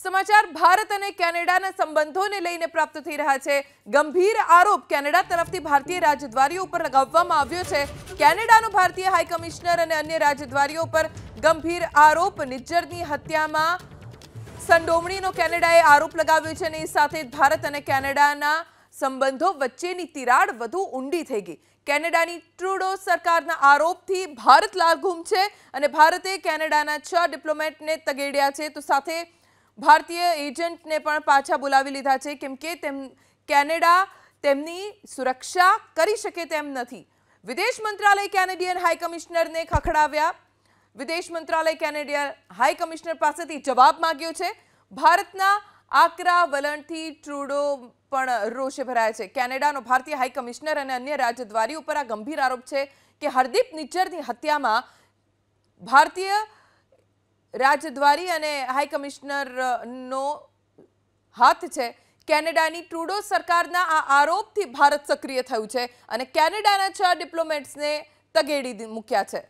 સમાચાર ભારત અને કેનેડાના સંબંધોને લઈને પ્રાપ્ત થઈ રહ્યા છે ગંભીર આરોપ કેનેડા તરફથી ભારતીય રાજદ્વારીઓ ઉપર લગાવવામાં આવ્યો છે કેનેડાનો ભારતીય હાઈ કમિશનર અને અન્ય રાજદ્વારીઓ પર ગંભીર આરોપ નિજ્જરની હત્યામાં સંડોવણીનો કેનેડાએ આરોપ લગાવ્યો છે અને એ સાથે ભારત અને કેનેડાના સંબંધો વચ્ચેની તિરાડ વધુ ઊંડી થઈ ગઈ કેનેડાની ટ્રુડો સરકારના આરોપથી ભારત લાલઘૂમ છે અને ભારતે કેનેડાના છ ડિપ્લોમેટને તગેડ્યા છે તો સાથે ભારતીય એજન્ટને પણ પાછા બોલાવી લીધા છે કેમ કે તેમ કેનેડા તેમની સુરક્ષા કરી શકે તેમ નથી વિદેશ મંત્રાલય કેનેડિયન હાઈ કમિશનરને ખખડાવ્યા વિદેશ મંત્રાલય કેનેડિયન હાઈ કમિશનર પાસેથી જવાબ માંગ્યો છે ભારતના આકરા વલણથી ટ્રુડો પણ રોષે ભરાય છે કેનેડાનો ભારતીય હાઈ કમિશનર અને અન્ય રાજદ્વારી ઉપર આ ગંભીર આરોપ છે કે હરદીપ નિજ્જરની હત્યામાં ભારતીય રાજદ્વારી અને હાઈ કમિશનરનો હાથ છે કેનેડાની ટ્રુડો સરકારના આ આરોપથી ભારત સક્રિય થયું છે અને કેનેડાના છ ડિપ્લોમેટ્સને તગેડી મૂક્યા છે